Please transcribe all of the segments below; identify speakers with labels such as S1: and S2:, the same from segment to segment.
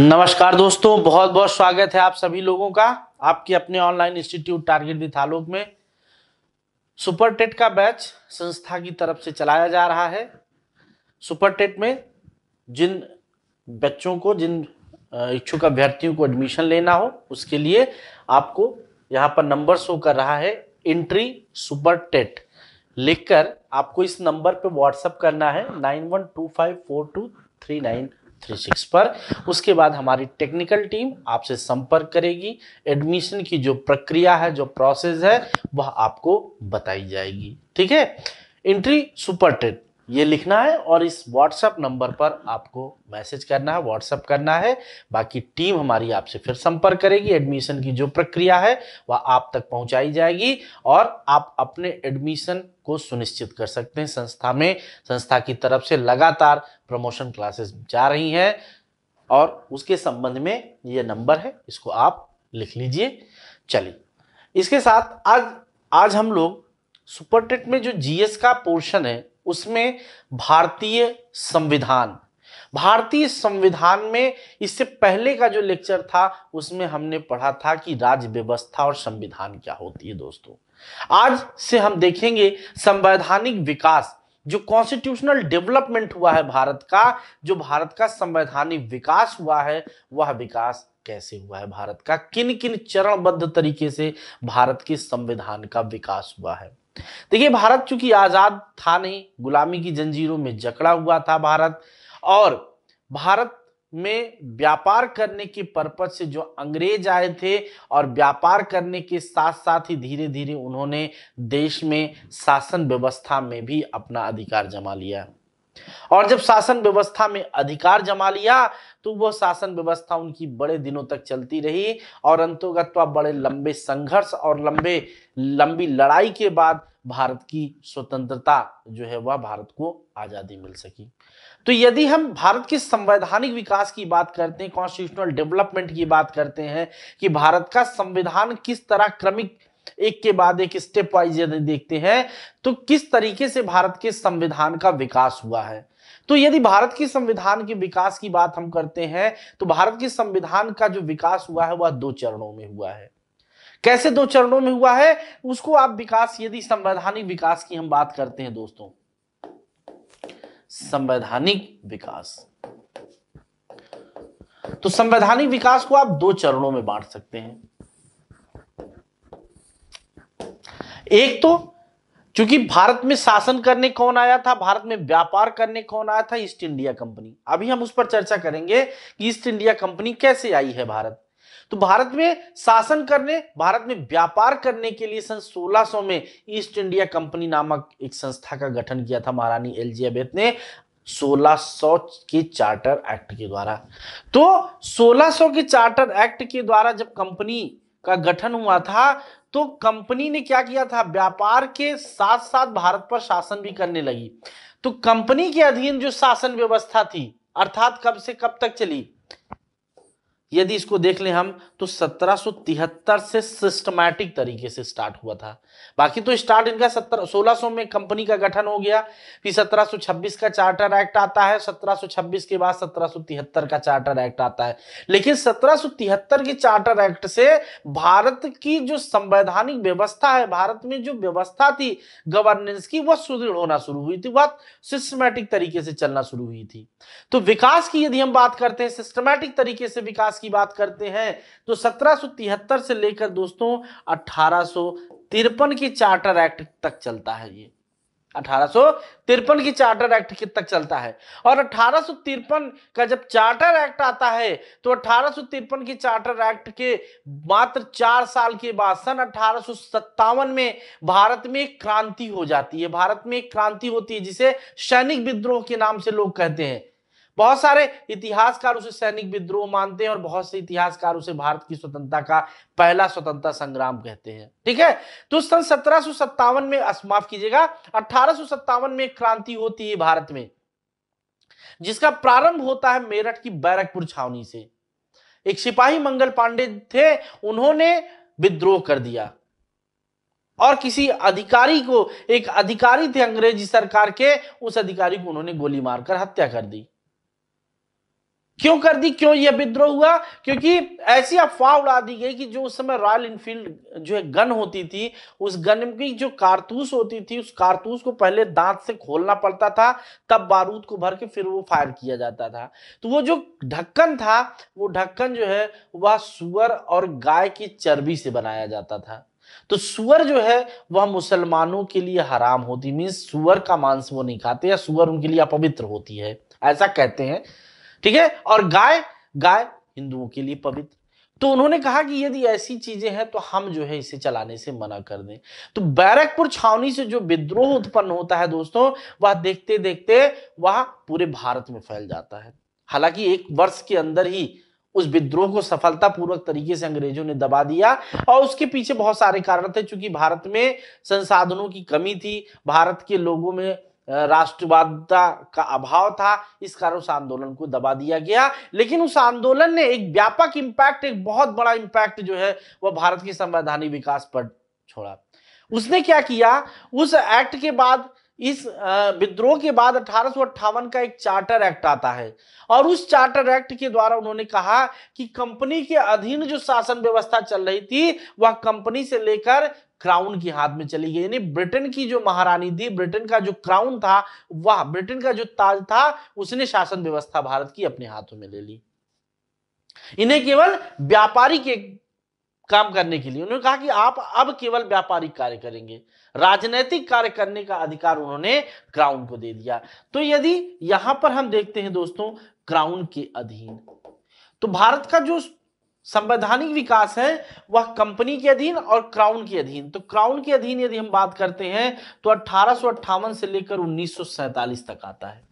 S1: नमस्कार दोस्तों बहुत बहुत स्वागत है आप सभी लोगों का आपके अपने online institute target with Alok में सुपर टेट का बैच संस्था की तरफ से चलाया जा रहा है सुपर टेट में जिन बच्चों को जिन इच्छुक अभ्यर्थियों को एडमिशन लेना हो उसके लिए आपको यहाँ पर नंबर शो कर रहा है एंट्री सुपर टेट लिखकर आपको इस नंबर पर व्हाट्सअप करना है nine one two five four two three nine three six पर उसके बाद हमारी टेक्निकल टीम आपसे संपर्क करेगी एडमिशन की जो प्रक्रिया है जो प्रोसेस है वह आपको बताई जाएगी ठीक है एंट्री सुपर टेट ये लिखना है और इस व्हाट्सएप नंबर पर आपको मैसेज करना है व्हाट्सएप करना है बाकी टीम हमारी आपसे फिर संपर्क करेगी एडमिशन की जो प्रक्रिया है वह आप तक पहुंचाई जाएगी और आप अपने एडमिशन को सुनिश्चित कर सकते हैं संस्था में संस्था की तरफ से लगातार प्रमोशन क्लासेस जा रही हैं और उसके संबंध में ये नंबर है इसको आप लिख लीजिए चलिए इसके साथ आज आज हम लोग सुपर टेट में जो जीएस का पोर्शन है उसमें भारतीय संविधान भारतीय संविधान में इससे पहले का जो लेक्चर था उसमें हमने पढ़ा था कि राज्य व्यवस्था और संविधान क्या होती है दोस्तों आज से हम देखेंगे संवैधानिक विकास जो कॉन्स्टिट्यूशनल डेवलपमेंट हुआ है भारत का जो भारत का संवैधानिक विकास हुआ है वह विकास कैसे हुआ है भारत का किन किन चरणबद्ध तरीके से भारत के संविधान का विकास हुआ है देखिए भारत चूंकि आज़ाद था नहीं गुलामी की जंजीरों में जकड़ा हुआ था भारत और भारत में व्यापार करने के पर्पज से जो अंग्रेज आए थे और व्यापार करने के साथ साथ ही धीरे धीरे उन्होंने देश में शासन व्यवस्था में भी अपना अधिकार जमा लिया और जब शासन व्यवस्था में अधिकार जमा लिया तो वह शासन व्यवस्था उनकी बड़े दिनों तक चलती रही और अंतोगत्वा बड़े लंबे संघर्ष और लंबे लंबी लड़ाई के बाद भारत की स्वतंत्रता जो है वह भारत को आज़ादी मिल सकी तो यदि हम भारत के संवैधानिक विकास की बात करते हैं कॉन्स्टिट्यूशनल डेवलपमेंट की बात करते हैं कि भारत का संविधान किस तरह क्रमिक एक के बाद एक स्टेप वाइज यदि देखते हैं तो किस तरीके से भारत के संविधान का विकास हुआ है तो यदि भारत के संविधान के विकास की बात हम करते हैं तो भारत के संविधान का जो विकास हुआ है वह दो चरणों में हुआ है कैसे दो चरणों में हुआ है उसको आप विकास यदि संवैधानिक विकास की हम बात करते हैं दोस्तों संवैधानिक विकास तो संवैधानिक विकास को आप दो चरणों में बांट सकते हैं एक तो क्योंकि भारत में शासन करने कौन आया था भारत में व्यापार करने कौन आया था ईस्ट इंडिया कंपनी अभी हम उस पर चर्चा करेंगे कि ईस्ट इंडिया कंपनी कैसे आई है भारत तो भारत में शासन करने भारत में व्यापार करने के लिए सन 1600 में ईस्ट इंडिया कंपनी नामक एक संस्था का गठन किया था महारानी एलिजाबेथ ने 1600 के चार्टर एक्ट के द्वारा तो 1600 के चार्टर एक्ट के द्वारा जब कंपनी का गठन हुआ था तो कंपनी ने क्या किया था व्यापार के साथ साथ भारत पर शासन भी करने लगी तो कंपनी के अधीन जो शासन व्यवस्था थी अर्थात कब से कब तक चली यदि इसको देख लें हम तो 1773 से सिस्टमैटिक तरीके से स्टार्ट हुआ था बाकी तो स्टार्ट इनका सत्रह में कंपनी का गठन हो गया फिर 1726 का चार्टर एक्ट आता है 1726 के बाद 1773 का चार्टर एक्ट आता है लेकिन 1773 के चार्टर एक्ट से भारत की जो संवैधानिक व्यवस्था है भारत में जो व्यवस्था थी गवर्नेंस की वह सुदृढ़ होना शुरू हुई थी वह सिस्टमैटिक तरीके से चलना शुरू हुई थी तो विकास की यदि हम बात करते हैं सिस्टमैटिक तरीके से विकास की बात करते हैं तो सत्रह से लेकर दोस्तों अठारह के चार्टर एक्ट तक चलता है ये अठारह की चार्टर एक्ट कित तक चलता है और अठारह का जब चार्टर एक्ट आता है तो अठारह की चार्टर एक्ट के मात्र चार साल के बाद सन अठारह में भारत में एक क्रांति हो जाती है भारत में एक क्रांति होती है जिसे सैनिक विद्रोह के नाम से लोग कहते हैं बहुत सारे इतिहासकार उसे सैनिक विद्रोह मानते हैं और बहुत से इतिहासकार उसे भारत की स्वतंत्रता का पहला स्वतंत्रता संग्राम कहते हैं ठीक है तो सन सत्रह में माफ कीजिएगा अठारह में क्रांति होती है भारत में जिसका प्रारंभ होता है मेरठ की बैरकपुर छावनी से एक सिपाही मंगल पांडे थे उन्होंने विद्रोह कर दिया और किसी अधिकारी को एक अधिकारी थे अंग्रेजी सरकार के उस अधिकारी को उन्होंने गोली मारकर हत्या कर दी क्यों कर दी क्यों यह विद्रोह हुआ क्योंकि ऐसी अफवाह उड़ा दी गई कि जो उस समय रॉयल इनफील्ड जो है गन होती थी उस गन की जो कारतूस होती थी उस कारतूस को पहले दांत से खोलना पड़ता था तब बारूद को भर के फिर वो फायर किया जाता था तो वो जो ढक्कन था वो ढक्कन जो है वह सुअर और गाय की चर्बी से बनाया जाता था तो सुअर जो है वह मुसलमानों के लिए हराम होती मीन्स सुअर का मांस वो नहीं खाते या सुअर उनके लिए अपवित्र होती है ऐसा कहते हैं ठीक है और गाय गाय हिंदुओं के लिए पवित्र तो उन्होंने कहा कि यदि ऐसी चीजें हैं तो हम जो है इसे चलाने से मना कर दें तो बैरकपुर छावनी से जो विद्रोह उत्पन्न होता है दोस्तों वह देखते देखते वह पूरे भारत में फैल जाता है हालांकि एक वर्ष के अंदर ही उस विद्रोह को सफलतापूर्वक तरीके से अंग्रेजों ने दबा दिया और उसके पीछे बहुत सारे कारण थे क्योंकि भारत में संसाधनों की कमी थी भारत के लोगों में राष्ट्रवादता का अभाव था इस कारण उस आंदोलन को दबा दिया गया लेकिन उस आंदोलन ने एक व्यापक इम्पैक्ट एक बहुत बड़ा इम्पैक्ट जो है वह भारत के संवैधानिक विकास पर छोड़ा उसने क्या किया उस एक्ट के बाद इस विद्रोह के बाद अठारह का एक चार्टर एक्ट आता है और उस चार्टर एक्ट के द्वारा उन्होंने कहा कि कंपनी के अधीन जो शासन व्यवस्था चल रही थी वह कंपनी से लेकर क्राउन के हाथ में चली गई यानी ब्रिटेन की जो महारानी थी ब्रिटेन का जो क्राउन था वह ब्रिटेन का जो ताज था उसने शासन व्यवस्था भारत की अपने हाथों में ले ली इन्हें केवल व्यापारी के काम करने के लिए उन्होंने कहा कि आप अब केवल व्यापारिक कार्य करेंगे राजनैतिक कार्य करने का अधिकार उन्होंने क्राउन को दे दिया तो यदि यहां पर हम देखते हैं दोस्तों क्राउन के अधीन तो भारत का जो संवैधानिक विकास है वह कंपनी के अधीन और क्राउन के अधीन तो क्राउन के अधीन यदि हम बात करते हैं तो अठारह से लेकर उन्नीस तक आता है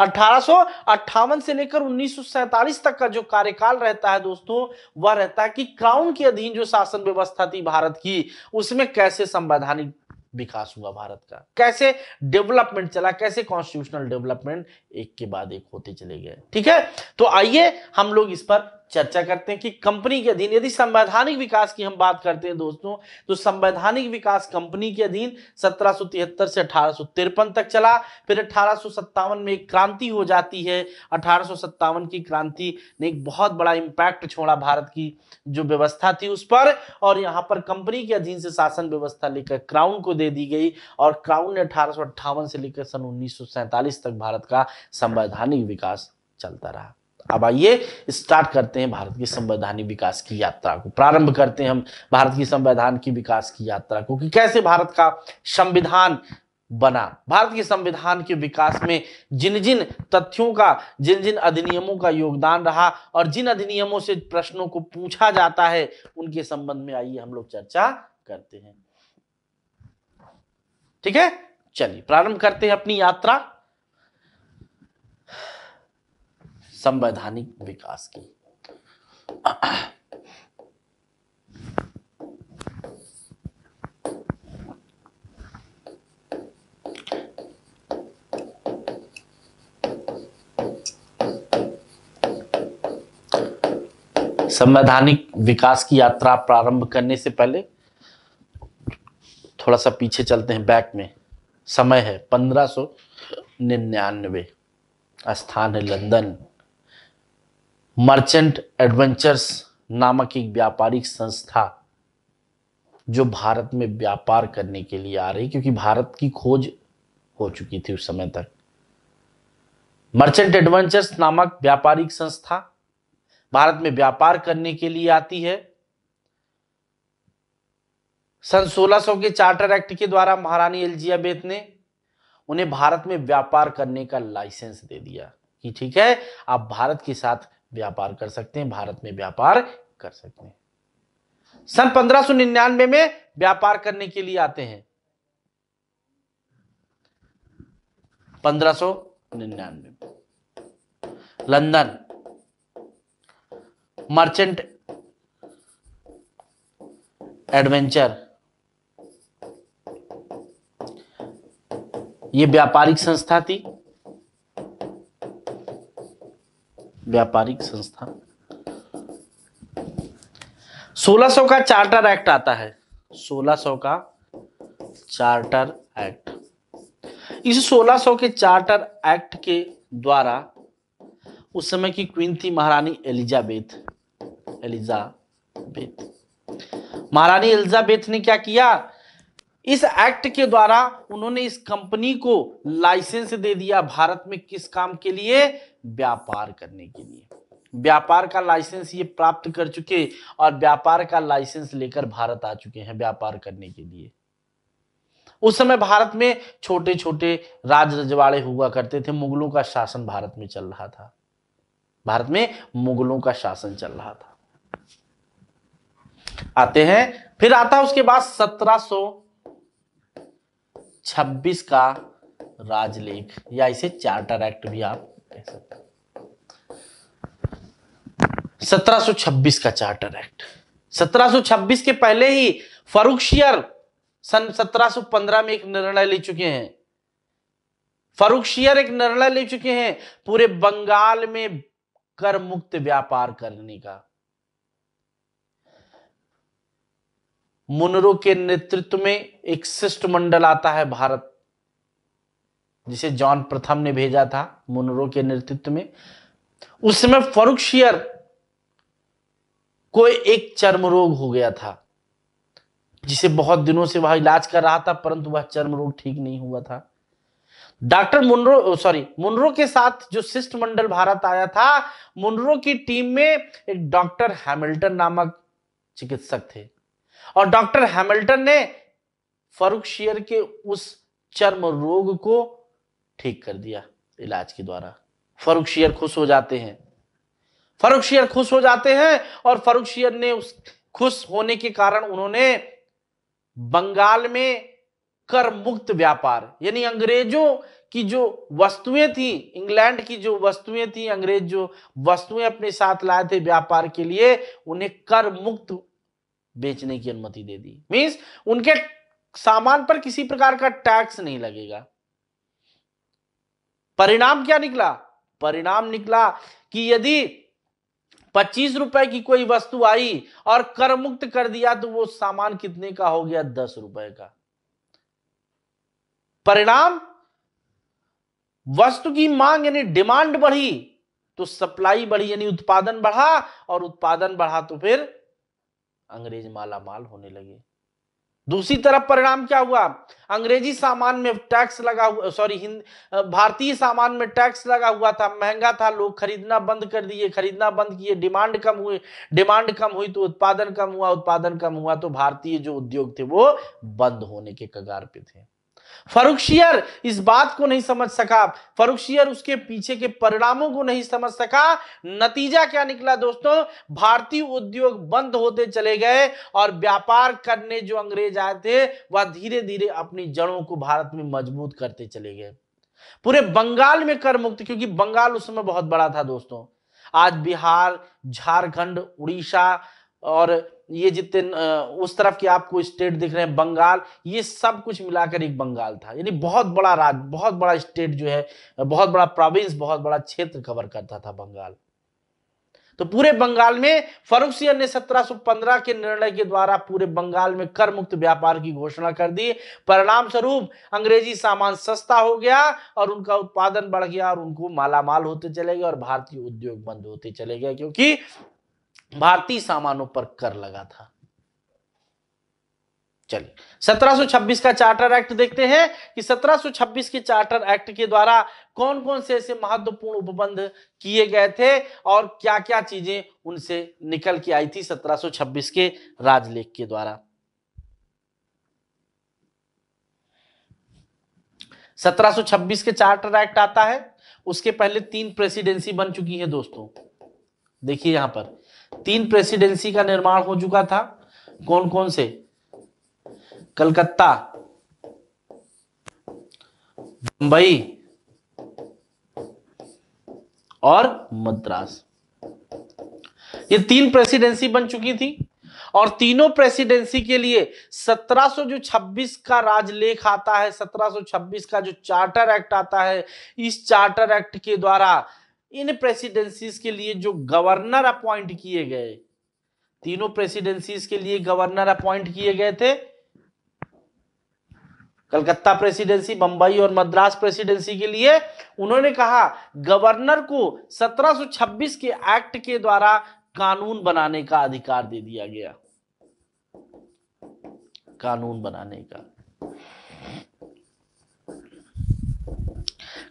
S1: अठारह से लेकर उन्नीस तक का जो कार्यकाल रहता है दोस्तों वह रहता है कि क्राउन के अधीन जो शासन व्यवस्था थी भारत की उसमें कैसे संवैधानिक विकास हुआ भारत का कैसे डेवलपमेंट चला कैसे कॉन्स्टिट्यूशनल डेवलपमेंट एक के बाद एक होते चले गए ठीक है तो आइए हम लोग इस पर चर्चा करते हैं कि कंपनी के अधीन यदि संवैधानिक विकास की हम बात करते हैं दोस्तों तो संवैधानिक विकास कंपनी के अधीन सत्रह से अठारह तक चला फिर अठारह में एक क्रांति हो जाती है अठारह की क्रांति ने एक बहुत बड़ा इंपैक्ट छोड़ा भारत की जो व्यवस्था थी उस पर और यहाँ पर कंपनी के अधीन से शासन व्यवस्था लेकर क्राउन को दे दी गई और क्राउन ने अठारह से लेकर सन उन्नीस तक भारत का संवैधानिक विकास चलता रहा अब आइए स्टार्ट करते हैं भारत की संवैधानिक विकास की यात्रा को प्रारंभ करते हैं हम भारत की संविधान की विकास की यात्रा को कि कैसे भारत का संविधान बना भारत के संविधान के विकास में जिन जिन तथ्यों का जिन जिन अधिनियमों का योगदान रहा और जिन अधिनियमों से प्रश्नों को पूछा जाता है उनके संबंध में आइए हम लोग चर्चा करते हैं ठीक है चलिए प्रारंभ करते हैं अपनी यात्रा संवैधानिक विकास की संवैधानिक विकास की यात्रा प्रारंभ करने से पहले थोड़ा सा पीछे चलते हैं बैक में समय है पंद्रह सो निन्यानवे स्थान है लंदन मर्चेंट एडवेंचर्स नामक एक व्यापारिक संस्था जो भारत में व्यापार करने के लिए आ रही क्योंकि भारत की खोज हो चुकी थी उस समय तक मर्चेंट एडवेंचर्स नामक व्यापारिक संस्था भारत में व्यापार करने के लिए आती है सन 1600 के चार्टर एक्ट के द्वारा महारानी बेत ने उन्हें भारत में व्यापार करने का लाइसेंस दे दिया कि ठीक है आप भारत के साथ व्यापार कर सकते हैं भारत में व्यापार कर सकते हैं सन पंद्रह निन्यानवे में व्यापार करने के लिए आते हैं पंद्रह सो निन्यानवे लंदन मर्चेंट एडवेंचर ये व्यापारिक संस्था थी व्यापारिक संस्था 1600 का चार्टर एक्ट आता है 1600 का चार्टर एक्ट इस 1600 के चार्टर एक्ट के द्वारा उस समय की क्वीन थी महारानी एलिजाबेथ एलिजाबेथ महारानी एलिजाबेथ ने क्या किया इस एक्ट के द्वारा उन्होंने इस कंपनी को लाइसेंस दे दिया भारत में किस काम के लिए व्यापार करने के लिए व्यापार का लाइसेंस ये प्राप्त कर चुके और व्यापार का लाइसेंस लेकर भारत आ चुके हैं व्यापार करने के लिए उस समय भारत में छोटे छोटे राज रजवाड़े हुआ करते थे मुगलों का शासन भारत में चल रहा था भारत में मुगलों का शासन चल रहा था आते हैं फिर आता उसके बाद सत्रह 26 का राजलेख या इसे चार्टर एक्ट भी आप कह सकते सत्रह छब्बीस का चार्टर एक्ट 1726 के पहले ही फरुखशियर सन 1715 में एक निर्णय ले चुके हैं फरुखशियर एक निर्णय ले चुके हैं पूरे बंगाल में कर मुक्त व्यापार करने का मुनरो के नेतृत्व में एक शिष्ट मंडल आता है भारत जिसे जॉन प्रथम ने भेजा था मुनरो के नेतृत्व में उस समय फरुख शियर को एक चर्म रोग हो गया था जिसे बहुत दिनों से वह इलाज कर रहा था परंतु वह चर्म रोग ठीक नहीं हुआ था डॉक्टर मुनरो सॉरी मुनरो के साथ जो शिष्ट मंडल भारत आया था मुनरो की टीम में एक डॉक्टर हैमिल्टन नामक चिकित्सक थे और डॉक्टर हैमिल्टन ने फरुख शेयर के उस चर्म रोग को ठीक कर दिया इलाज के द्वारा फरुख शेयर खुश हो जाते हैं फरुख शेयर खुश हो जाते हैं और फरुख शेयर ने उस खुश होने के कारण उन्होंने बंगाल में कर मुक्त व्यापार यानी अंग्रेजों की जो वस्तुएं थी इंग्लैंड की जो वस्तुएं थी अंग्रेज जो वस्तुएं अपने साथ लाए थे व्यापार के लिए उन्हें कर मुक्त बेचने की अनुमति दे दी मीन्स उनके सामान पर किसी प्रकार का टैक्स नहीं लगेगा परिणाम क्या निकला परिणाम निकला कि यदि पच्चीस रुपए की कोई वस्तु आई और कर मुक्त कर दिया तो वो सामान कितने का हो गया दस रुपए का परिणाम वस्तु की मांग यानी डिमांड बढ़ी तो सप्लाई बढ़ी यानी उत्पादन बढ़ा और उत्पादन बढ़ा तो फिर अंग्रेज माला माल होने लगे दूसरी तरफ परिणाम क्या हुआ अंग्रेजी सामान में टैक्स लगा हुआ सॉरी हिंद भारतीय सामान में टैक्स लगा हुआ था महंगा था लोग खरीदना बंद कर दिए खरीदना बंद किए डिमांड कम हुई डिमांड कम हुई तो उत्पादन कम हुआ उत्पादन कम हुआ तो भारतीय जो उद्योग थे वो बंद होने के कगार पे थे फरुखशियर इस बात को नहीं समझ सका फरुखशियर उसके पीछे के परिणामों को नहीं समझ सका नतीजा क्या निकला दोस्तों भारतीय उद्योग बंद होते चले गए और व्यापार करने जो अंग्रेज आए थे वह धीरे धीरे अपनी जड़ों को भारत में मजबूत करते चले गए पूरे बंगाल में कर मुक्त क्योंकि बंगाल उस समय बहुत बड़ा था दोस्तों आज बिहार झारखंड उड़ीसा और ये जितने उस तरफ के आपको स्टेट दिख रहे हैं बंगाल ये सब कुछ मिलाकर एक बंगाल था यानी बहुत बड़ा राज्य बहुत बड़ा स्टेट जो है बहुत बड़ा प्रोविंस बहुत बड़ा क्षेत्र कवर करता था बंगाल तो पूरे बंगाल में फरुख ने 1715 के निर्णय के द्वारा पूरे बंगाल में कर मुक्त व्यापार की घोषणा कर दी परिणाम स्वरूप अंग्रेजी सामान सस्ता हो गया और उनका उत्पादन बढ़ गया और उनको मालामाल होते चले गए और भारतीय उद्योग बंद होते चले गए क्योंकि भारतीय सामानों पर कर लगा था चलिए 1726 का चार्टर एक्ट देखते हैं कि 1726 के चार्टर एक्ट के द्वारा कौन कौन से ऐसे महत्वपूर्ण उपबंध किए गए थे और क्या क्या चीजें उनसे निकल के आई थी 1726 के राजलेख के द्वारा 1726 के चार्टर एक्ट आता है उसके पहले तीन प्रेसिडेंसी बन चुकी है दोस्तों देखिए यहां पर तीन प्रेसिडेंसी का निर्माण हो चुका था कौन कौन से कलकत्ता मुंबई और मद्रास ये तीन प्रेसिडेंसी बन चुकी थी और तीनों प्रेसिडेंसी के लिए 1726 का राजलेख आता है 1726 का जो चार्टर एक्ट आता है इस चार्टर एक्ट के द्वारा इन प्रेसिडेंसीज के लिए जो गवर्नर अपॉइंट किए गए तीनों प्रेसिडेंसीज के लिए गवर्नर अपॉइंट किए गए थे कलकत्ता प्रेसिडेंसी बंबई और मद्रास प्रेसिडेंसी के लिए उन्होंने कहा गवर्नर को 1726 के एक्ट के द्वारा कानून बनाने का अधिकार दे दिया गया कानून बनाने का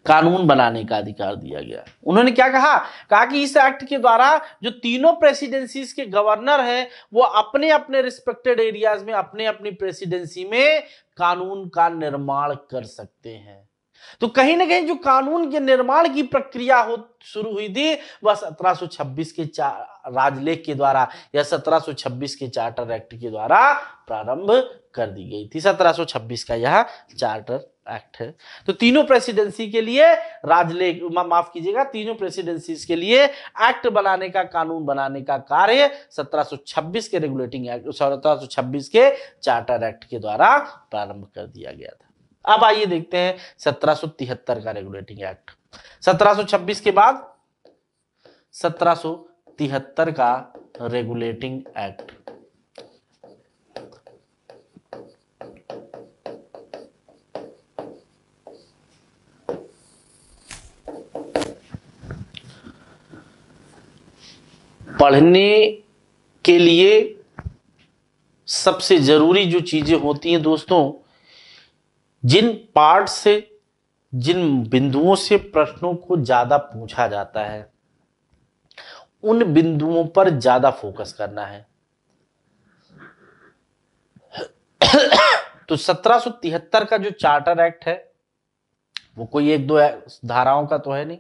S1: कानून बनाने का अधिकार दिया गया उन्होंने क्या कहा कहा कि इस एक्ट के द्वारा जो तीनों प्रेसिडेंसीज के गवर्नर हैं वो अपने अपने रिस्पेक्टेड एरियाज में अपने अपनी प्रेसिडेंसी में कानून का निर्माण कर सकते हैं तो कहीं ना कहीं जो कानून के निर्माण की प्रक्रिया हो शुरू हुई थी वह 1726 के राजलेख के द्वारा या 1726 के चार्टर एक्ट के द्वारा प्रारंभ कर दी गई थी 1726 का यह चार्टर एक्ट है तो तीनों प्रेसिडेंसी के लिए राजलेख मा, माफ कीजिएगा तीनों प्रेसिडेंसी के लिए एक्ट बनाने का कानून बनाने का कार्य 1726 के रेगुलेटिंग एक्ट सत्रह के चार्टर एक्ट के द्वारा प्रारंभ कर दिया गया था अब आइए देखते हैं सत्रह का रेगुलेटिंग एक्ट सत्रह के बाद सत्रह का रेगुलेटिंग एक्ट पढ़ने के लिए सबसे ज़रूरी जो चीज़ें होती हैं दोस्तों जिन पार्ट से जिन बिंदुओं से प्रश्नों को ज़्यादा पूछा जाता है उन बिंदुओं पर ज़्यादा फोकस करना है तो सत्रह का जो चार्टर एक्ट है वो कोई एक दो धाराओं का तो है नहीं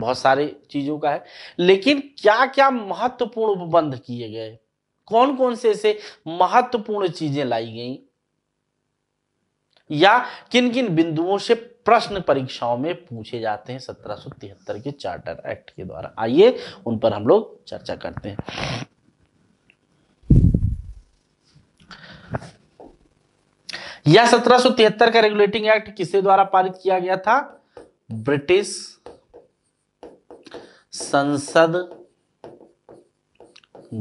S1: बहुत सारी चीज़ों का है लेकिन क्या क्या महत्वपूर्ण उपबंध किए गए कौन कौन से ऐसे महत्वपूर्ण चीजें लाई गई या किन किन बिंदुओं से प्रश्न परीक्षाओं में पूछे जाते हैं सत्रह के चार्टर एक्ट के द्वारा आइए उन पर हम लोग चर्चा करते हैं यह सत्रह का रेगुलेटिंग एक्ट किसके द्वारा पारित किया गया था ब्रिटिश संसद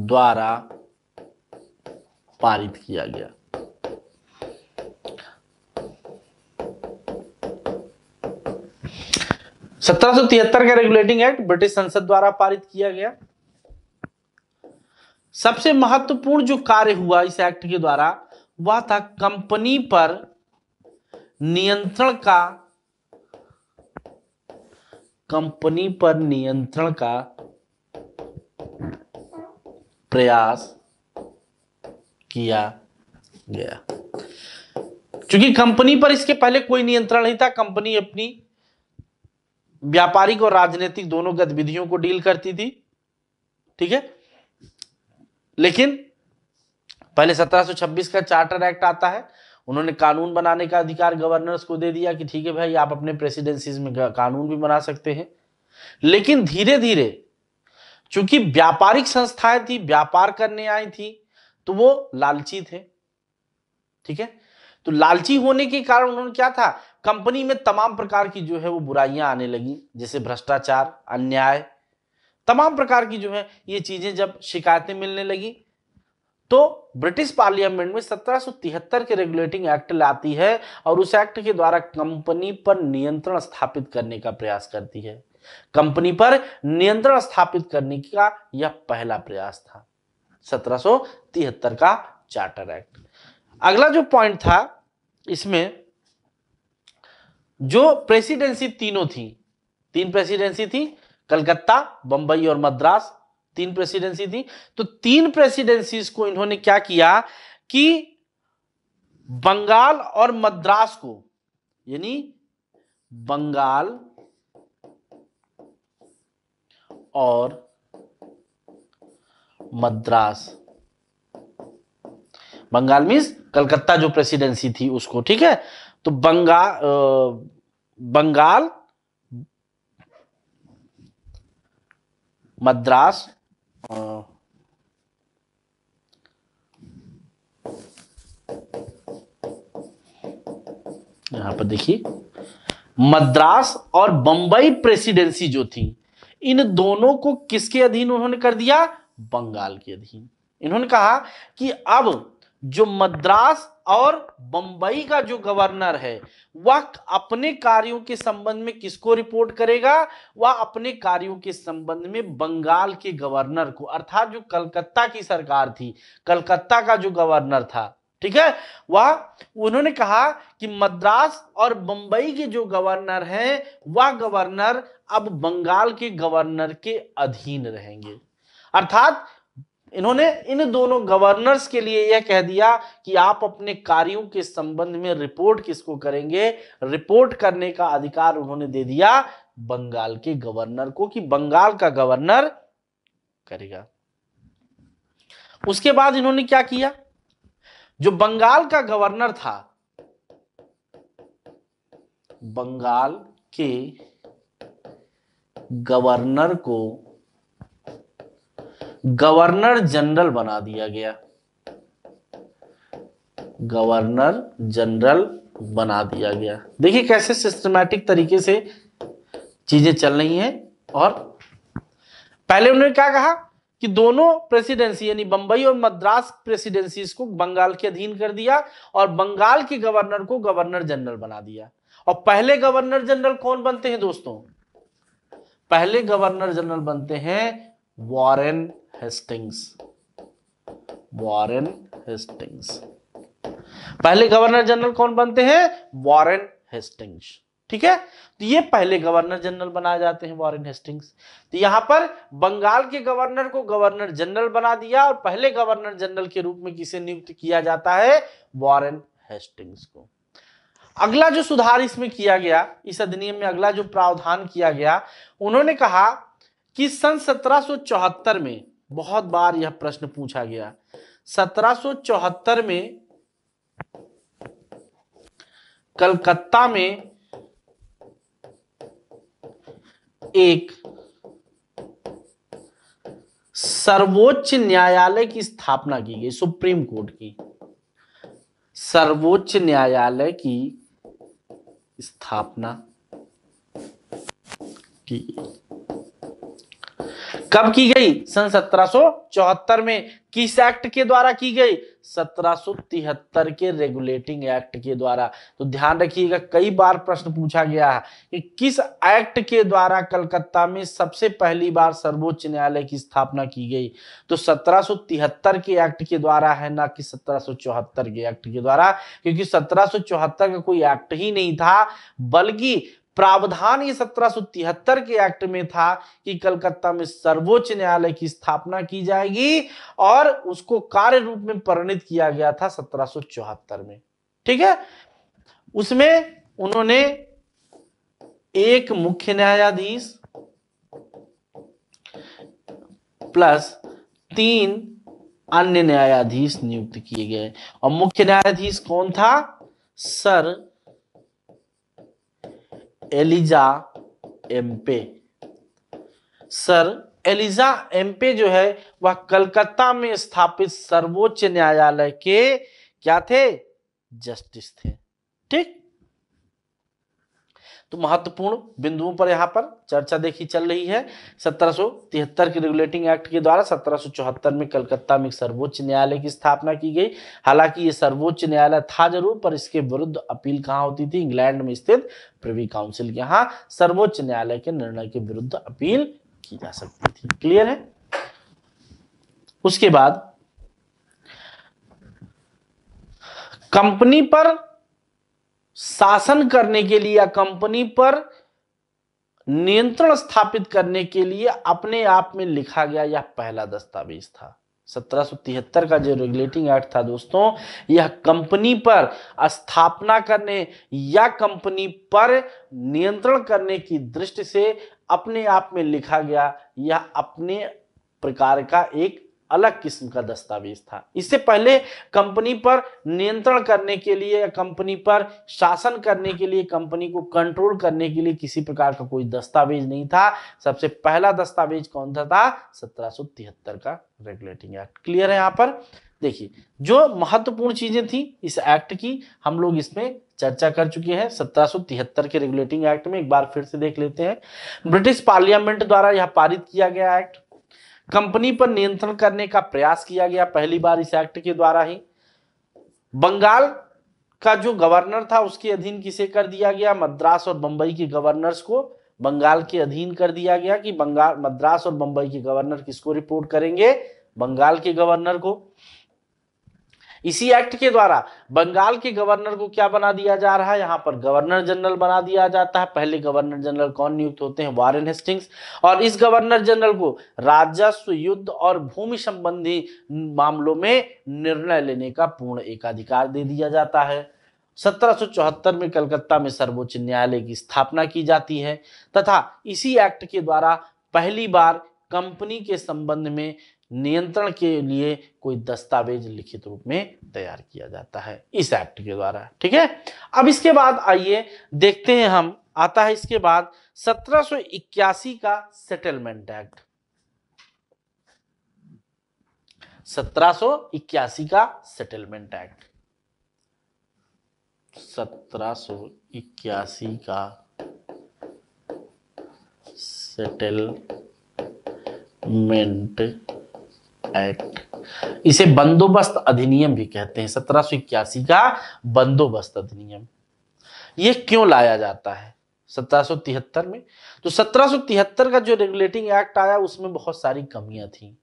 S1: द्वारा पारित किया गया सत्रह का रेगुलेटिंग एक्ट ब्रिटिश संसद द्वारा पारित किया गया सबसे महत्वपूर्ण जो कार्य हुआ इस एक्ट के द्वारा वह था कंपनी पर नियंत्रण का कंपनी पर नियंत्रण का प्रयास किया गया क्योंकि कंपनी पर इसके पहले कोई नियंत्रण नहीं था कंपनी अपनी व्यापारिक और राजनीतिक दोनों गतिविधियों को डील करती थी ठीक है लेकिन पहले 1726 का चार्टर एक्ट आता है उन्होंने कानून बनाने का अधिकार गवर्नर्स को दे दिया कि ठीक है भाई आप अपने प्रेसिडेंसीज में कानून भी बना सकते हैं लेकिन धीरे धीरे चूंकि व्यापारिक संस्थाएं थी व्यापार करने आई थी तो वो लालची थे ठीक है तो लालची होने के कारण उन्होंने क्या था कंपनी में तमाम प्रकार की जो है वो बुराइयां आने लगी जैसे भ्रष्टाचार अन्याय तमाम प्रकार की जो है ये चीजें जब शिकायतें मिलने लगी तो ब्रिटिश पार्लियामेंट में 1773 के रेगुलेटिंग एक्ट लाती है और उस एक्ट के द्वारा कंपनी पर नियंत्रण स्थापित करने का प्रयास करती है कंपनी पर नियंत्रण स्थापित करने का यह पहला प्रयास था 1773 का चार्टर एक्ट अगला जो पॉइंट था इसमें जो प्रेसिडेंसी तीनों थी तीन प्रेसिडेंसी थी कलकत्ता बंबई और मद्रास तीन प्रेसिडेंसी थी तो तीन प्रेसिडेंसी को इन्होंने क्या किया कि बंगाल और मद्रास को यानी बंगाल और मद्रास बंगाल मीन्स कलकत्ता जो प्रेसिडेंसी थी उसको ठीक है तो बंगाल बंगाल मद्रास यहां पर देखिए मद्रास और बंबई प्रेसिडेंसी जो थी इन दोनों को किसके अधीन उन्होंने कर दिया बंगाल के अधीन इन्होंने कहा कि अब जो मद्रास और बंबई का जो गवर्नर है वह अपने कार्यों के संबंध में किसको रिपोर्ट करेगा वह अपने कार्यों के संबंध में बंगाल के गवर्नर को अर्थात जो कलकत्ता की सरकार थी कलकत्ता का जो गवर्नर था ठीक है वह उन्होंने कहा कि मद्रास और बंबई के जो गवर्नर हैं वह गवर्नर अब बंगाल के गवर्नर के अधीन रहेंगे अर्थात इन्होंने इन दोनों गवर्नर्स के लिए यह कह दिया कि आप अपने कार्यों के संबंध में रिपोर्ट किसको करेंगे रिपोर्ट करने का अधिकार उन्होंने दे दिया बंगाल के गवर्नर को कि बंगाल का गवर्नर करेगा उसके बाद इन्होंने क्या किया जो बंगाल का गवर्नर था बंगाल के गवर्नर को गवर्नर जनरल बना दिया गया गवर्नर जनरल बना दिया गया देखिए कैसे सिस्टमैटिक तरीके से चीजें चल रही हैं और पहले उन्होंने क्या कहा कि दोनों प्रेसिडेंसी यानी बंबई और मद्रास प्रेसिडेंसी को बंगाल के अधीन कर दिया और बंगाल के गवर्नर को गवर्नर जनरल बना दिया और पहले गवर्नर जनरल कौन बनते हैं दोस्तों पहले गवर्नर जनरल बनते हैं वॉरेन हेस्टिंग्स वॉरेन हेस्टिंग्स पहले गवर्नर जनरल कौन बनते हैं वॉरेन हेस्टिंग्स ठीक है तो ये पहले गवर्नर जनरल बनाए जाते हैं वॉरेन हेस्टिंग्स तो यहां पर बंगाल के गवर्नर को गवर्नर जनरल बना दिया और पहले गवर्नर जनरल के रूप में किसे नियुक्त किया जाता है वॉरेन हेस्टिंग्स को अगला जो सुधार इसमें किया गया इस अधिनियम में अगला जो प्रावधान किया गया उन्होंने कहा कि सन 1774 में बहुत बार यह प्रश्न पूछा गया 1774 में कलकत्ता में एक सर्वोच्च न्यायालय की स्थापना की गई सुप्रीम कोर्ट की सर्वोच्च न्यायालय की स्थापना की गई कब की गई सन 1774 में किस एक्ट के द्वारा की गई 1773 के रेगुलेटिंग एक्ट के द्वारा तो ध्यान रखिएगा कई बार प्रश्न पूछा गया है कि किस एक्ट के द्वारा कलकत्ता में सबसे पहली बार सर्वोच्च न्यायालय की स्थापना की गई तो 1773 के एक्ट के द्वारा है ना कि 1774 के एक्ट के द्वारा क्योंकि 1774 का कोई एक्ट ही नहीं था बल्कि प्रावधान ये सत्रह के एक्ट में था कि कलकत्ता में सर्वोच्च न्यायालय की स्थापना की जाएगी और उसको कार्य रूप में परिणित किया गया था सत्रह में ठीक है उसमें उन्होंने एक मुख्य न्यायाधीश प्लस तीन अन्य न्यायाधीश नियुक्त किए गए और मुख्य न्यायाधीश कौन था sir Elijah Impey sir Elijah Impey जो है वह कलकत्ता में स्थापित सर्वोच्च न्यायालय के क्या थे जस्टिस थे ठीक तो महत्वपूर्ण बिंदुओं पर यहाँ पर चर्चा देखी चल रही है सत्रह के रेगुलेटिंग एक्ट के द्वारा सत्रह में कलकत्ता में सर्वोच्च न्यायालय की स्थापना की गई हालांकि ये सर्वोच्च न्यायालय था जरूर पर इसके विरुद्ध अपील कहाँ होती थी इंग्लैंड में स्थित प्रिवी काउंसिल के यहाँ सर्वोच्च न्यायालय के निर्णय के विरुद्ध अपील की जा सकती थी क्लियर है उसके बाद कंपनी पर शासन करने के लिए या कंपनी पर नियंत्रण स्थापित करने के लिए अपने आप में लिखा गया यह पहला दस्तावेज था 1773 का जो रेगुलेटिंग एक्ट था दोस्तों यह कंपनी पर स्थापना करने या कंपनी पर नियंत्रण करने की दृष्टि से अपने आप में लिखा गया यह अपने प्रकार का एक अलग किस्म का दस्तावेज था इससे पहले कंपनी पर नियंत्रण करने के लिए या कंपनी पर शासन करने के लिए कंपनी को कंट्रोल करने के लिए किसी प्रकार का कोई दस्तावेज नहीं था सबसे पहला दस्तावेज कौन सा था सत्रह का रेगुलेटिंग एक्ट क्लियर है यहाँ पर देखिए जो महत्वपूर्ण चीजें थी इस एक्ट की हम लोग इसमें चर्चा कर चुके हैं सत्रह के रेगुलेटिंग एक्ट में एक बार फिर से देख लेते हैं ब्रिटिश पार्लियामेंट द्वारा यह पारित किया गया एक्ट कंपनी पर नियंत्रण करने का प्रयास किया गया पहली बार इस एक्ट के द्वारा ही बंगाल का जो गवर्नर था उसके अधीन किसे कर दिया गया मद्रास और बंबई के गवर्नर्स को बंगाल के अधीन कर दिया गया कि बंगाल मद्रास और बंबई के गवर्नर किसको रिपोर्ट करेंगे बंगाल के गवर्नर को इसी एक्ट के द्वारा बंगाल के गवर्नर को क्या बना दिया जा रहा है यहाँ पर गवर्नर जनरल बना दिया जाता है पहले गवर्नर जनरल कौन नियुक्त होते हैं वारेन हेस्टिंग्स और इस गवर्नर जनरल को राजस्व युद्ध और भूमि संबंधी मामलों में निर्णय लेने का पूर्ण एकाधिकार दे दिया जाता है 1774 में कलकत्ता में सर्वोच्च न्यायालय की स्थापना की जाती है तथा इसी एक्ट के द्वारा पहली बार कंपनी के संबंध में नियंत्रण के लिए कोई दस्तावेज लिखित रूप में तैयार किया जाता है इस एक्ट के द्वारा ठीक है अब इसके बाद आइए देखते हैं हम आता है इसके बाद 1781 का सेटलमेंट एक्ट 1781 का सेटलमेंट एक्ट 1781 का सेटलमेंट एक्ट इसे बंदोबस्त अधिनियम भी कहते हैं सत्रह का बंदोबस्त अधिनियम ये क्यों लाया जाता है तिहत्तर में तो तिहत्तर का जो रेगुलेटिंग एक्ट आया उसमें बहुत सारी कमियां थी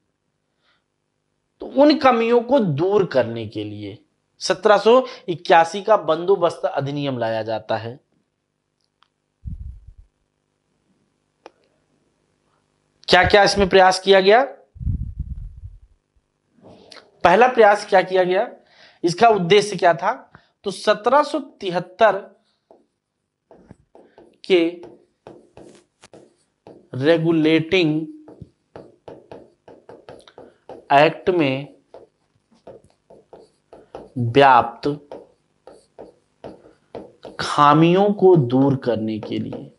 S1: तो उन कमियों को दूर करने के लिए इक्यासी का बंदोबस्त अधिनियम लाया जाता है क्या क्या इसमें प्रयास किया गया पहला प्रयास क्या किया गया इसका उद्देश्य क्या था तो सत्रह के रेगुलेटिंग एक्ट में व्याप्त खामियों को दूर करने के लिए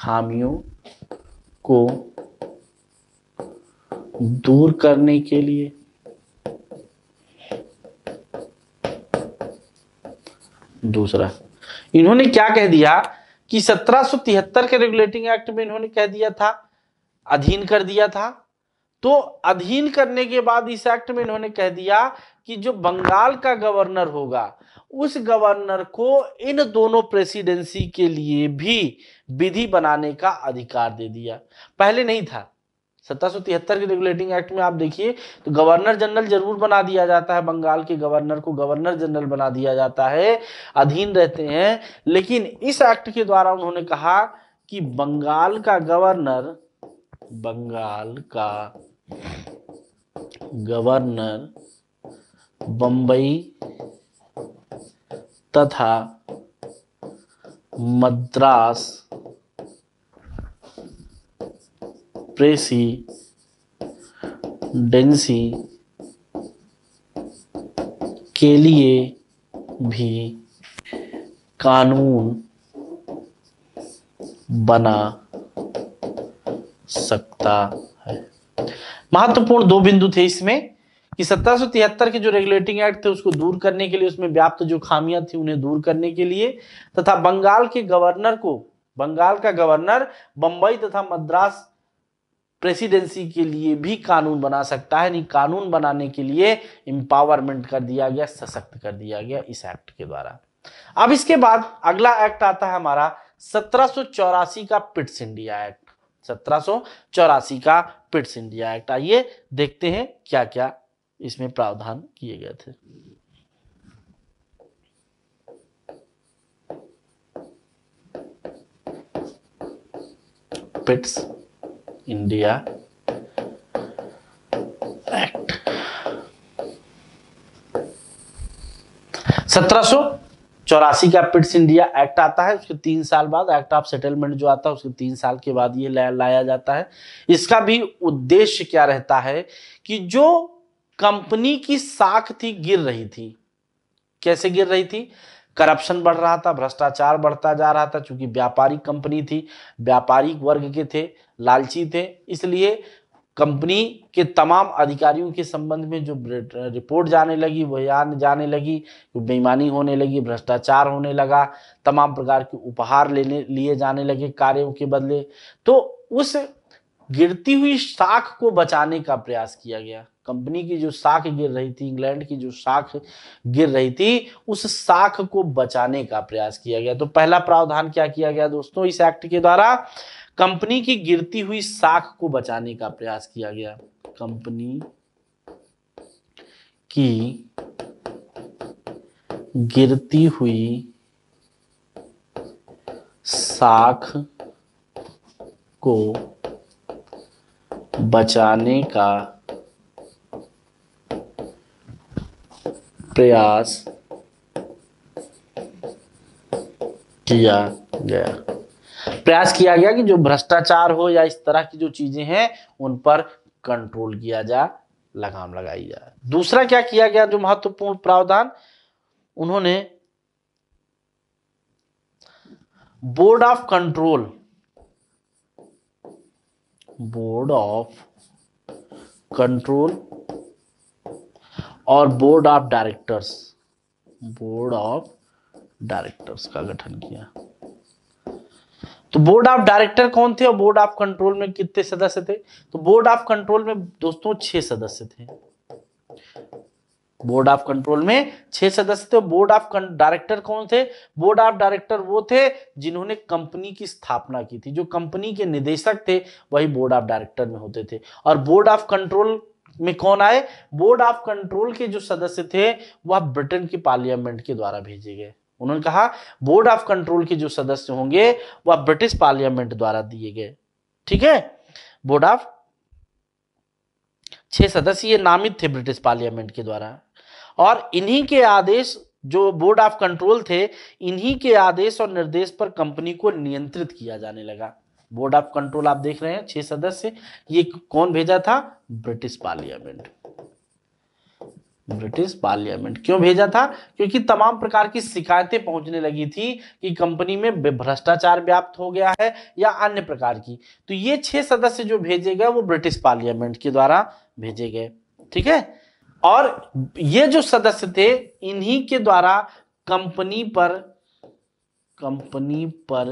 S1: खामियों को दूर करने के लिए दूसरा इन्होंने क्या कह दिया कि 1773 के रेगुलेटिंग एक्ट में इन्होंने कह दिया था अधीन कर दिया था तो अधीन करने के बाद इस एक्ट में इन्होंने कह दिया कि जो बंगाल का गवर्नर होगा उस गवर्नर को इन दोनों प्रेसिडेंसी के लिए भी विधि बनाने का अधिकार दे दिया पहले नहीं था सत्रह के रेगुलेटिंग एक्ट में आप देखिए तो गवर्नर जनरल जरूर बना दिया जाता है बंगाल के गवर्नर को गवर्नर जनरल बना दिया जाता है अधीन रहते हैं लेकिन इस एक्ट के द्वारा उन्होंने कहा कि बंगाल का गवर्नर बंगाल का गवर्नर बंबई तथा मद्रास प्रेसी डेंसी के लिए भी कानून बना सकता है महत्वपूर्ण दो बिंदु थे इसमें कि सत्रह के जो रेगुलेटिंग एक्ट थे उसको दूर करने के लिए उसमें व्याप्त जो खामियां थी उन्हें दूर करने के लिए तथा बंगाल के गवर्नर को बंगाल का गवर्नर बंबई तथा मद्रास प्रेसिडेंसी के लिए भी कानून बना सकता है नहीं कानून बनाने के लिए इंपावरमेंट कर दिया गया सशक्त कर दिया गया इस एक्ट के द्वारा अब इसके बाद अगला एक्ट आता है हमारा सत्रह का पिट्स इंडिया एक्ट सत्रह का पिट्स इंडिया एक्ट आइए देखते हैं क्या क्या इसमें प्रावधान किए गए थे पिट्स इंडिया एक्ट सत्रह चौरासी का पिट्स इंडिया एक्ट आता है उसके तीन साल बाद एक्ट ऑफ सेटलमेंट जो आता है उसके तीन साल के बाद ये लाया जाता है इसका भी उद्देश्य क्या रहता है कि जो कंपनी की साख थी गिर रही थी कैसे गिर रही थी करप्शन बढ़ रहा था भ्रष्टाचार बढ़ता जा रहा था चूंकि व्यापारिक कंपनी थी व्यापारिक वर्ग के थे लालची थे इसलिए कंपनी के तमाम अधिकारियों के संबंध में जो रिपोर्ट जाने लगी वह यान जाने लगी बेईमानी होने लगी भ्रष्टाचार होने लगा तमाम प्रकार के उपहार लेने लिए जाने लगे कार्यों के बदले तो उस गिरती हुई साख को बचाने का प्रयास किया गया कंपनी की जो साख गिर रही थी इंग्लैंड की जो साख गिर रही थी उस साख को बचाने का प्रयास किया गया तो पहला प्रावधान क्या किया गया दोस्तों इस एक्ट के द्वारा कंपनी की गिरती हुई साख को बचाने का प्रयास किया गया कंपनी की गिरती हुई साख को बचाने का प्रयास किया गया प्रयास किया गया कि जो भ्रष्टाचार हो या इस तरह की जो चीजें हैं उन पर कंट्रोल किया जा लगाम लगाई जाए दूसरा क्या किया गया जो महत्वपूर्ण प्रावधान उन्होंने board of control board of control और board of directors board of directors का गठन किया तो बोर्ड ऑफ डायरेक्टर कौन थे और बोर्ड ऑफ कंट्रोल में कितने सदस्य थे तो बोर्ड ऑफ कंट्रोल में दोस्तों छह सदस्य थे बोर्ड ऑफ कंट्रोल में छह सदस्य थे बोर्ड ऑफ डायरेक्टर कौन थे बोर्ड ऑफ डायरेक्टर वो थे जिन्होंने कंपनी की स्थापना की थी जो कंपनी के निदेशक थे वही बोर्ड ऑफ डायरेक्टर में होते थे और बोर्ड ऑफ कंट्रोल में कौन आए बोर्ड ऑफ कंट्रोल के जो सदस्य थे वह ब्रिटेन की पार्लियामेंट के द्वारा भेजे गए उन्होंने कहा बोर्ड ऑफ कंट्रोल के जो सदस्य होंगे वह ब्रिटिश पार्लियामेंट द्वारा दिए गए ठीक है बोर्ड ऑफ छह सदस्य ये नामित थे ब्रिटिश पार्लियामेंट के द्वारा और इन्हीं के आदेश जो बोर्ड ऑफ कंट्रोल थे इन्हीं के आदेश और निर्देश पर कंपनी को नियंत्रित किया जाने लगा बोर्ड ऑफ कंट्रोल आप देख रहे हैं छह सदस्य ये कौन भेजा था ब्रिटिश पार्लियामेंट ब्रिटिश पार्लियामेंट क्यों भेजा था क्योंकि तमाम प्रकार की शिकायतें पहुंचने लगी थी कि कंपनी में भ्रष्टाचार व्याप्त हो गया है या अन्य प्रकार की तो ये छह सदस्य जो भेजे गए वो ब्रिटिश पार्लियामेंट के द्वारा भेजे गए ठीक है और ये जो सदस्य थे इन्हीं के द्वारा कंपनी पर कंपनी पर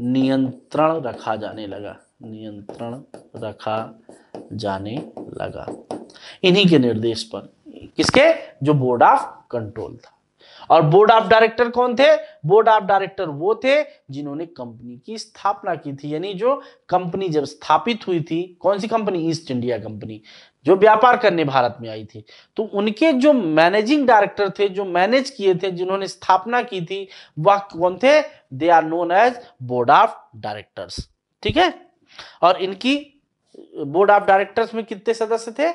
S1: नियंत्रण रखा जाने लगा नियंत्रण रखा जाने लगा इन्हीं के निर्देश पर किसके जो बोर्ड ऑफ कंट्रोल था और बोर्ड ऑफ डायरेक्टर कौन थे बोर्ड ऑफ डायरेक्टर वो थे जिन्होंने कंपनी की स्थापना की थी यानी जो कंपनी जब स्थापित हुई थी कौन सी कंपनी ईस्ट इंडिया कंपनी जो व्यापार करने भारत में आई थी तो उनके जो मैनेजिंग डायरेक्टर थे जो मैनेज किए थे जिन्होंने स्थापना की थी वह कौन थे they are known as board of directors ठीक है और इनकी बोर्ड ऑफ डायरेक्टर्स में कितने सदस्य थे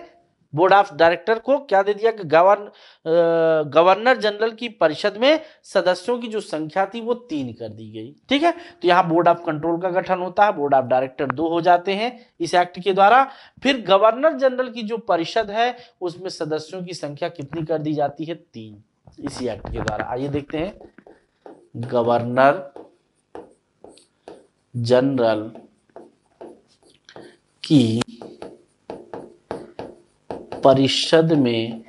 S1: बोर्ड ऑफ डायरेक्टर को क्या दे दिया कि गवर्न गवर्नर जनरल की परिषद में सदस्यों की जो संख्या थी वो तीन कर दी गई ठीक है तो यहाँ बोर्ड ऑफ कंट्रोल का गठन होता है बोर्ड ऑफ डायरेक्टर दो हो जाते हैं इस एक्ट के द्वारा फिर गवर्नर जनरल की जो परिषद है उसमें सदस्यों की संख्या कितनी कर दी जाती है तीन इसी एक्ट के द्वारा आइए देखते हैं गवर्नर जनरल की परिषद में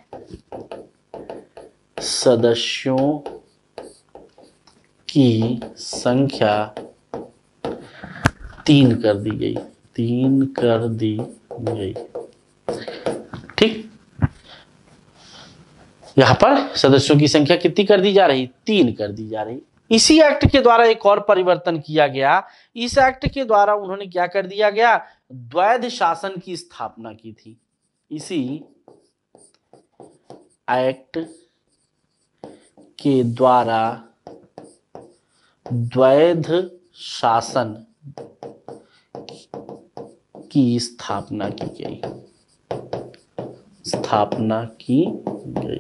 S1: सदस्यों की संख्या तीन कर दी गई तीन कर दी गई ठीक यहां पर सदस्यों की संख्या कितनी कर दी जा रही तीन कर दी जा रही इसी एक्ट के द्वारा एक और परिवर्तन किया गया इस एक्ट के द्वारा उन्होंने क्या कर दिया गया द्वैध शासन की स्थापना की थी इसी एक्ट के द्वारा द्वैध शासन की स्थापना की गई स्थापना की गई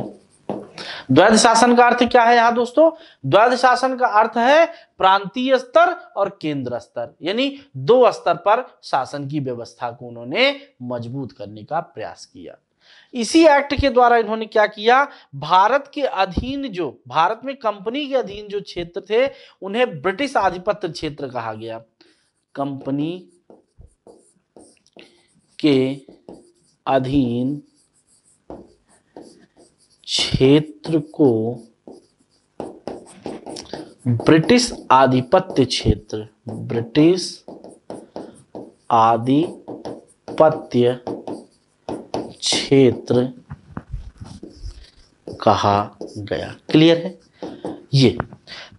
S1: द्वैध शासन का अर्थ क्या है यहां दोस्तों द्वैध शासन का अर्थ है प्रांतीय स्तर और केंद्र स्तर यानी दो स्तर पर शासन की व्यवस्था को उन्होंने मजबूत करने का प्रयास किया इसी एक्ट के द्वारा इन्होंने क्या किया भारत के अधीन जो भारत में कंपनी के अधीन जो क्षेत्र थे उन्हें ब्रिटिश आधिपत्य क्षेत्र कहा गया कंपनी के अधीन क्षेत्र को ब्रिटिश आधिपत्य क्षेत्र ब्रिटिश आधिपत्य क्षेत्र कहा गया क्लियर है ये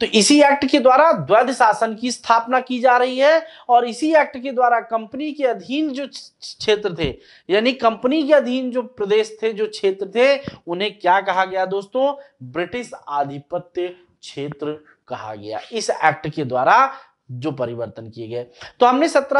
S1: तो इसी एक्ट के द्वारा द्वैध शासन की स्थापना की जा रही है और इसी एक्ट के द्वारा कंपनी के अधीन जो क्षेत्र थे यानी कंपनी के अधीन जो प्रदेश थे जो क्षेत्र थे उन्हें क्या कहा गया दोस्तों ब्रिटिश आधिपत्य क्षेत्र कहा गया इस एक्ट के द्वारा जो परिवर्तन किए गए तो हमने 1773,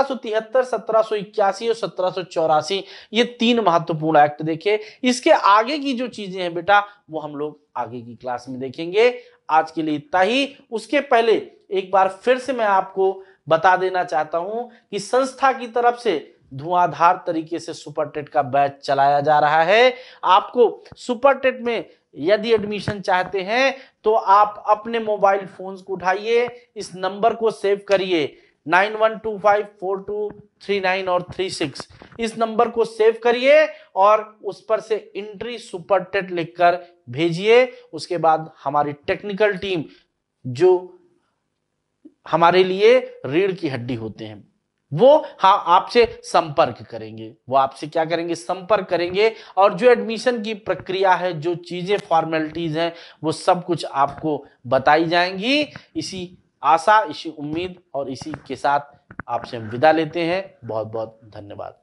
S1: 1781 और सत्रह ये तीन महत्वपूर्ण एक्ट देखे इसके आगे की जो चीजें हैं बेटा वो हम लोग आगे की क्लास में देखेंगे आज के लिए इतना ही उसके पहले एक बार फिर से मैं आपको बता देना चाहता हूं कि संस्था की तरफ से धुआंधार तरीके से सुपर टेट का बैच चलाया जा रहा है आपको सुपर टेट में यदि एडमिशन चाहते हैं तो आप अपने मोबाइल फोन को उठाइए इस नंबर को सेव करिए nine one two five four two three nine और थ्री सिक्स इस नंबर को सेव करिए और उस पर से इंट्री सुपर टेट लिखकर भेजिए उसके बाद हमारी टेक्निकल टीम जो हमारे लिए रीढ़ की हड्डी होते हैं वो हाँ आपसे संपर्क करेंगे वो आपसे क्या करेंगे संपर्क करेंगे और जो एडमिशन की प्रक्रिया है जो चीजें फॉर्मेलिटीज हैं वो सब कुछ आपको बताई जाएंगी इसी आशा इसी उम्मीद और इसी के साथ आपसे विदा लेते हैं बहुत बहुत धन्यवाद